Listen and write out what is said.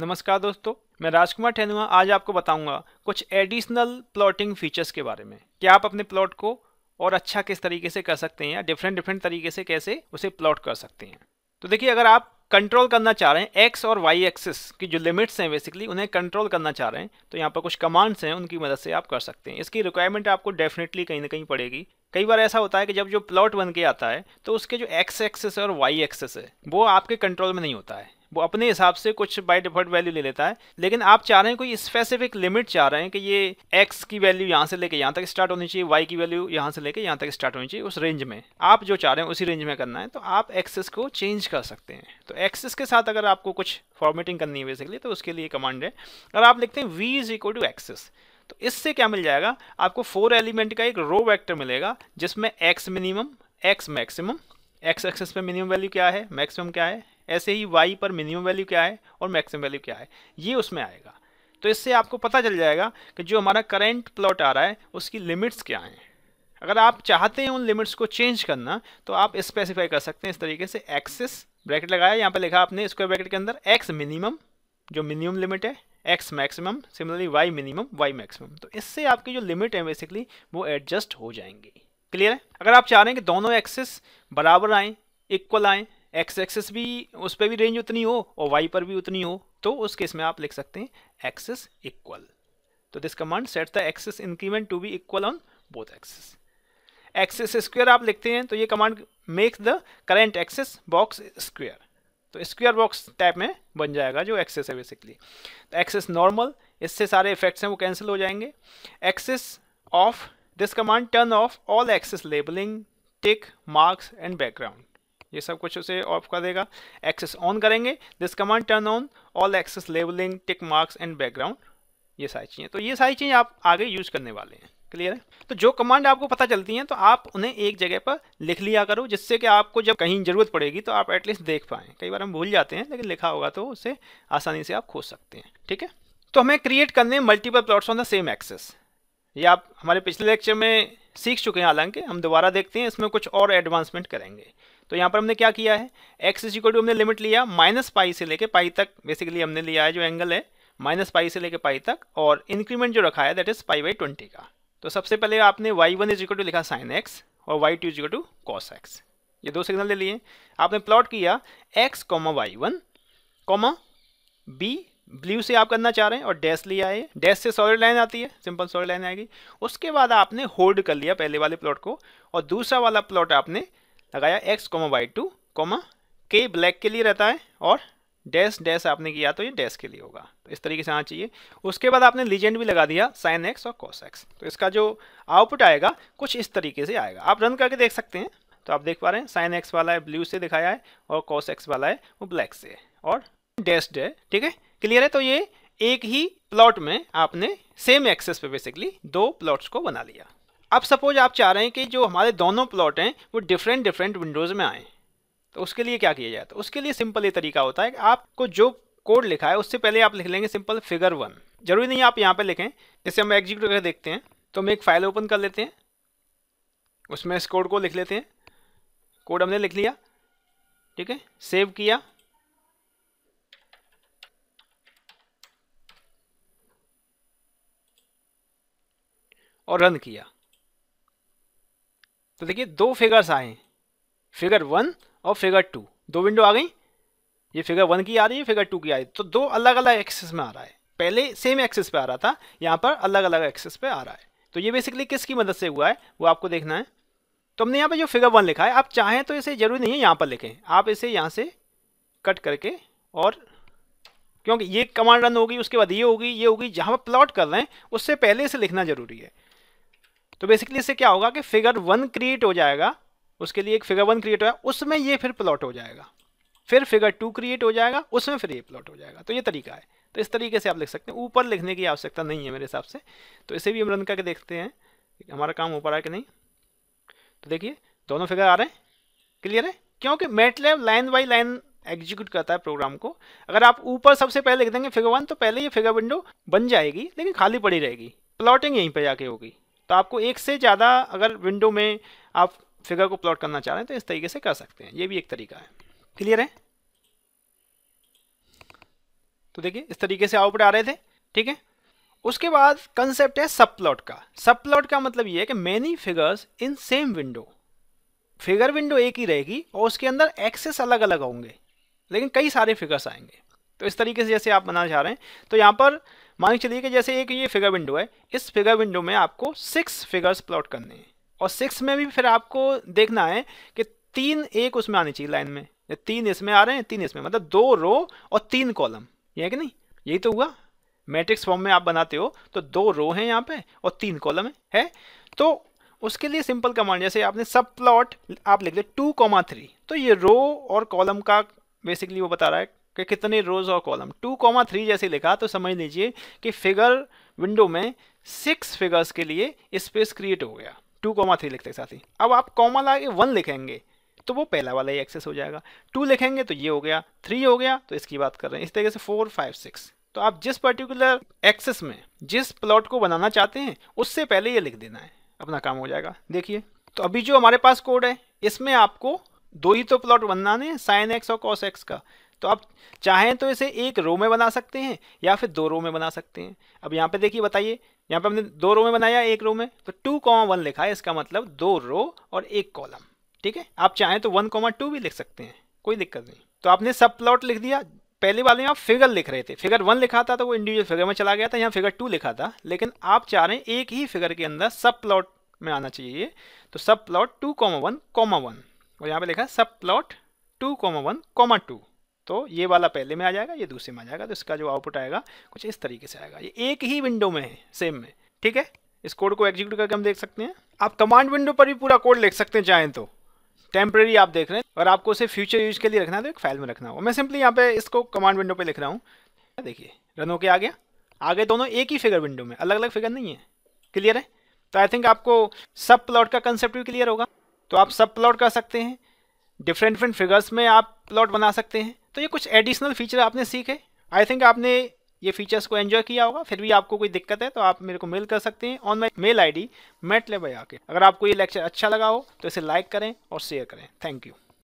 नमस्कार दोस्तों मैं राजकुमार ठेनुआ आज आपको बताऊंगा कुछ एडिशनल प्लॉटिंग फीचर्स के बारे में क्या आप अपने प्लॉट को और अच्छा किस तरीके से कर सकते हैं या डिफरेंट डिफरेंट तरीके से कैसे उसे प्लॉट कर सकते हैं तो देखिए अगर आप कंट्रोल करना चाह रहे हैं एक्स और वाई एक्सिस की जो लिमिट्स हैं बेसिकली उन्हें कंट्रोल करना चाह रहे हैं तो यहाँ पर कुछ कमांड्स हैं उनकी मदद से आप कर सकते हैं इसकी रिक्वायरमेंट आपको डेफिनेटली कहीं ना कहीं पड़ेगी कई बार ऐसा होता है कि जब जो प्लॉट बन के आता है तो उसके जो एक्स एक्सेस और वाई एक्सेस है वो आपके कंट्रोल में नहीं होता है वो अपने हिसाब से कुछ बाई डिफॉल्ट वैल्यू ले लेता है लेकिन आप चाह रहे हैं कोई स्पेसिफिक लिमिट चाह रहे हैं कि ये एक्स की वैल्यू यहाँ से लेके यहाँ तक स्टार्ट होनी चाहिए वाई की वैल्यू यहाँ से लेके यहाँ तक स्टार्ट होनी चाहिए उस रेंज में आप जो चाह रहे हैं उसी रेंज में करना है तो आप एक्सेस को चेंज कर सकते हैं तो एक्सेस के साथ अगर आपको कुछ फॉर्मेटिंग करनी है बेसिकली तो उसके लिए कमांड है अगर आप लिखते हैं v is equal to axis तो इससे क्या मिल जाएगा आपको फोर एलिमेंट का एक रो वैक्टर मिलेगा जिसमें x minimum x maximum x axis पे मिनिमम वैल्यू क्या है मैक्सिमम क्या है ऐसे ही वाई पर मिनिमम वैल्यू क्या है और मैक्सिमम वैल्यू क्या है ये उसमें आएगा तो इससे आपको पता चल जाएगा कि जो हमारा करेंट प्लॉट आ रहा है उसकी लिमिट्स क्या हैं अगर आप चाहते हैं उन लिमिट्स को चेंज करना तो आप स्पेसिफाई कर सकते हैं इस तरीके से एक्सिस ब्रैकेट लगाया यहाँ पर लिखा आपने स्क्वायर ब्रैकेट के अंदर एक्स मिनिमम जो मिनिमम लिमिट है x maximum similarly y minimum y maximum तो इससे आपकी जो लिमिट है बेसिकली वो एडजस्ट हो जाएंगी क्लियर है अगर आप चाह रहे हैं कि दोनों एक्सेस बराबर आएँ इक्वल आएँ एक्स एक्सेस भी उस पर भी रेंज उतनी हो और वाई पर भी उतनी हो तो उस केस में आप लिख सकते हैं एक्सेस इक्वल तो this command set the axis increment to be equal on both axis axis square आप लिखते हैं तो ये command make the current axis box square तो स्क्वेयर बॉक्स टाइप में बन जाएगा जो एक्सेस है बेसिकली तो एक्सेस नॉर्मल इससे सारे इफेक्ट्स हैं वो कैंसिल हो जाएंगे axis off this command turn off all axis labeling tick marks and background ये सब कुछ उसे ऑफ कर देगा एक्सेस ऑन करेंगे this command turn on all axis labeling tick marks and background ये सारी चीज़ें तो ये सारी चीज़ें आप आगे यूज़ करने वाले हैं क्लियर है तो जो कमांड आपको पता चलती हैं तो आप उन्हें एक जगह पर लिख लिया करो जिससे कि आपको जब कहीं ज़रूरत पड़ेगी तो आप एटलीस्ट देख पाएँ कई बार हम भूल जाते हैं लेकिन लिखा होगा तो उसे आसानी से आप खोज सकते हैं ठीक है तो हमें क्रिएट करने multiple plots on the same axis ये आप हमारे पिछले लेक्चर में सीख चुके हैं हालांकि हम दोबारा देखते हैं इसमें कुछ और एडवांसमेंट करेंगे तो यहाँ पर हमने क्या किया है एक्स इज इक्वल टू हमने लिमिट लिया माइनस पाई से लेके पाई तक बेसिकली हमने लिया है जो एंगल है माइनस पाई से लेके पाई तक और इंक्रीमेंट जो रखा है that is pi by twenty का तो सबसे पहले आपने y one is equal to लिखा साइन एक्स और y two is equal to cos x ये दो सिग्नल ले लिए आपने प्लॉट किया x comma y one comma b blue से आप करना चाह रहे हैं और डैश लिया है डैश से सॉलिड लाइन आती है सिंपल सॉलिड लाइन आएगी उसके बाद आपने होल्ड कर लिया पहले वाले प्लॉट को और दूसरा वाला प्लॉट आपने लगाया x comma y two comma k black के लिए रहता है और डैश डैश आपने किया तो ये डैश के लिए होगा तो इस तरीके से आना चाहिए उसके बाद आपने लीजेंड भी लगा दिया साइन एक्स और कॉस एक्स तो इसका जो आउटपुट आएगा कुछ इस तरीके से आएगा आप रन करके देख सकते हैं तो आप देख पा रहे हैं साइन एक्स वाला है ब्लू से दिखाया है और कॉस एक्स वाला है वो ब्लैक से और डैश डे ठीक है क्लियर है तो ये एक ही प्लॉट में आपने सेम एक्सेस पे बेसिकली दो प्लॉट्स को बना लिया अब सपोज आप चाह रहे हैं कि जो हमारे दोनों प्लॉट हैं वो डिफरेंट डिफरेंट विंडोज़ में आएँ तो उसके लिए क्या किया जाए तो उसके लिए सिंपल ये तरीका होता है कि आपको जो कोड लिखा है उससे पहले आप लिख लेंगे सिंपल फिगर वन जरूरी नहीं आप यहाँ पर लिखें जैसे हम एग्जीक्यूट करके देखते हैं तो हम एक फाइल ओपन कर लेते हैं उसमें इस कोड को लिख लेते हैं कोड हमने लिख लिया ठीक है सेव किया और रन किया तो देखिए दो फिगर्स आए फिगर वन और फिगर टू दो विंडो आ गई ये फिगर वन की आ रही है फिगर टू की आ रही है तो दो अलग अलग एक्सेस में आ रहा है पहले सेम एक्सेस पे आ रहा था यहाँ पर अलग अलग एक्सेस पे आ रहा है तो ये बेसिकली किसकी मदद से हुआ है वो आपको देखना है तो हमने यहाँ पर जो फिगर वन लिखा है आप चाहें तो इसे जरूरी नहीं है यहाँ पर लिखें आप इसे यहाँ से कट करके और क्योंकि ये कमांड रन होगी उसके बाद ये होगी ये होगी जहाँ पर प्लॉट कर रहे हैं उससे पहले इसे लिखना जरूरी है तो बेसिकली इससे क्या होगा कि फिगर वन क्रिएट हो जाएगा उसके लिए एक फिगर वन क्रिएट होगा उसमें ये फिर प्लॉट हो जाएगा फिर फिगर टू क्रिएट हो जाएगा उसमें फिर ये प्लॉट हो जाएगा तो ये तरीका है तो इस तरीके से आप लिख सकते हैं ऊपर लिखने की आवश्यकता नहीं है मेरे हिसाब से तो इसे भी हम रन करके देखते हैं हमारा काम ऊपर आया कि नहीं तो देखिए दोनों फिगर आ रहे हैं क्लियर है क्योंकि MATLAB line by line execute करता है प्रोग्राम को अगर आप ऊपर सबसे पहले लिख देंगे फिगर वन तो पहले ये फिगर विंडो बन जाएगी लेकिन खाली पड़ी रहेगी प्लॉटिंग यहीं पर जाके होगी तो आपको एक से ज़्यादा अगर विंडो में आप फिगर को प्लॉट करना चाह रहे हैं तो इस तरीके से कर सकते हैं ये भी एक तरीका है क्लियर है तो देखिए इस तरीके से आउटपुट आ रहे थे ठीक है उसके बाद कंसेप्ट है सब प्लॉट का सब प्लॉट का मतलब ये है कि many figures in same window figure window एक ही रहेगी और उसके अंदर एक्सेस अलग अलग होंगे लेकिन कई सारे फिगर्स आएंगे तो इस तरीके से जैसे आप बनाना चाह रहे हैं तो यहाँ पर मान के चलिए कि जैसे एक ये फिगर विंडो है इस फिगर विंडो में आपको सिक्स फिगर्स प्लॉट करने हैं और सिक्स में भी फिर आपको देखना है कि तीन एक उसमें आनी चाहिए लाइन में तीन इसमें आ रहे हैं तीन इसमें मतलब दो रो और तीन कॉलम ये है कि नहीं यही तो हुआ मैट्रिक्स फॉर्म में आप बनाते हो तो दो रो हैं यहाँ पे और तीन कॉलम है, है तो उसके लिए सिंपल कमांड जैसे आपने सब प्लॉट आप लिख दे टू कॉमा थ्री तो ये रो और कॉलम का बेसिकली वो बता रहा है कि कितने रोज और कॉलम टू कॉमा थ्री जैसे लिखा तो समझ लीजिए कि फिगर विंडो में सिक्स फिगर्स के लिए स्पेस क्रिएट हो गया टू कॉमा थ्री लिखते साथ ही अब आप कॉमा लागे वन लिखेंगे तो वो पहला वाला ही एक्सेस हो जाएगा टू लिखेंगे तो ये हो गया थ्री हो गया तो इसकी बात कर रहे हैं इस तरीके से फोर फाइव सिक्स तो आप जिस पर्टिकुलर एक्सेस में जिस प्लॉट को बनाना चाहते हैं उससे पहले ये लिख देना है अपना काम हो जाएगा देखिए तो अभी जो हमारे पास कोड है इसमें आपको दो ही तो प्लॉट बनाने हैं साइन एक्स और कॉस एक्स का तो आप चाहें तो इसे एक रो में बना सकते हैं या फिर दो रो में बना सकते हैं अब यहाँ पे देखिए बताइए यहाँ पे हमने दो रो में बनाया एक रो में तो टू कॉमा वन लिखा है इसका मतलब दो रो और एक कॉलम ठीक है आप चाहें तो वन कॉमा टू भी लिख सकते हैं कोई दिक्कत नहीं तो आपने सब प्लॉट लिख दिया पहले वाले में आप फिगर लिख रहे थे फिगर वन लिखा था तो वो इंडिविजुअल फिगर में चला गया था यहाँ फिगर टू लिखा था लेकिन आप चाह रहे हैं एक ही फिगर के अंदर सब प्लॉट में आना चाहिए तो subplot two comma one comma one और यहाँ पे लिखा है subplot two comma one comma two तो ये वाला पहले में आ जाएगा ये दूसरे में आ जाएगा तो इसका जो आउटपुट आएगा कुछ इस तरीके से आएगा ये एक ही विंडो में है सेम में ठीक है इस कोड को एग्जीक्यूट करके हम देख सकते हैं आप कमांड विंडो पर भी पूरा कोड लिख सकते हैं चाहें तो टेम्प्रेरी आप देख रहे हैं अगर आपको उसे फ्यूचर यूज के लिए रखना है तो एक फाइल में रखना होगा मैं सिंपली यहाँ पे इसको कमांड विंडो पे लिख रहा हूँ देखिए रन होके आ गया आगे दोनों एक ही फिगर विंडो में अलग अलग फिगर नहीं है क्लियर है तो आई थिंक आपको सब प्लॉट का कंसेप्ट भी क्लियर होगा तो आप सब प्लॉट कर सकते हैं डिफरेंट डिफरेंट फिगर्स में आप प्लॉट बना सकते हैं तो ये कुछ एडिशनल फीचर आपने सीखे आई थिंक आपने ये फीचर्स को एंजॉय किया होगा फिर भी आपको कोई दिक्कत है तो आप मेरे को मेल कर सकते हैं on my mail I D MATLAB अगर आपको ये लेक्चर अच्छा लगा हो तो इसे लाइक करें और शेयर करें थैंक यू